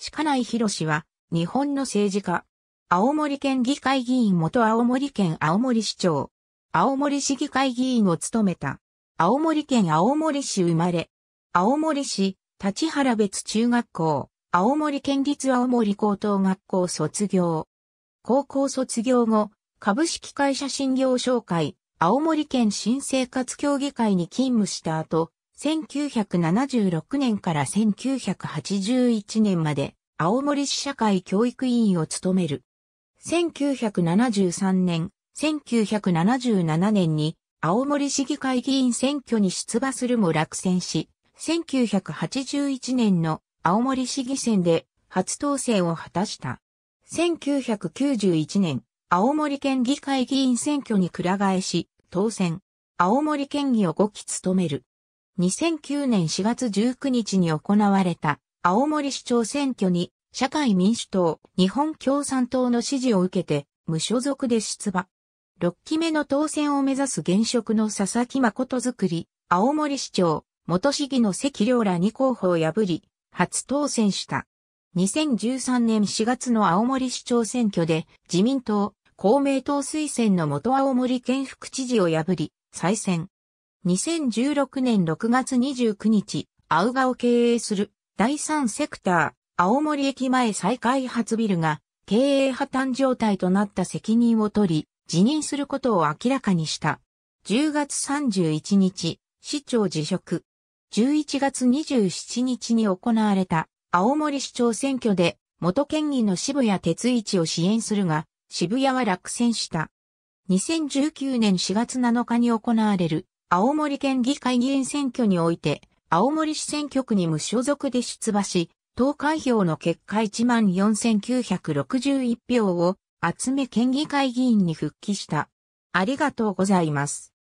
鹿内博は、日本の政治家。青森県議会議員元青森県青森市長。青森市議会議員を務めた。青森県青森市生まれ。青森市、立原別中学校。青森県立青森高等学校卒業。高校卒業後、株式会社診業商会、青森県新生活協議会に勤務した後、1976年から1981年まで、青森市社会教育委員を務める。1973年、1977年に青森市議会議員選挙に出馬するも落選し、1981年の青森市議選で初当選を果たした。1991年、青森県議会議員選挙にくら替えし、当選。青森県議を5期務める。2009年4月19日に行われた青森市長選挙に社会民主党、日本共産党の支持を受けて無所属で出馬。6期目の当選を目指す現職の佐々木誠作り、青森市長、元市議の関良ら2候補を破り、初当選した。2013年4月の青森市長選挙で自民党、公明党推薦の元青森県副知事を破り、再選。2016年6月29日、青ウガを経営する第3セクター、青森駅前再開発ビルが経営破綻状態となった責任を取り、辞任することを明らかにした。10月31日、市長辞職。11月27日に行われた青森市長選挙で元県議の渋谷哲一を支援するが、渋谷は落選した。2019年4月7日に行われる青森県議会議員選挙において青森市選挙区に無所属で出馬し、投開票の結果14,961票を集め県議会議員に復帰した。ありがとうございます。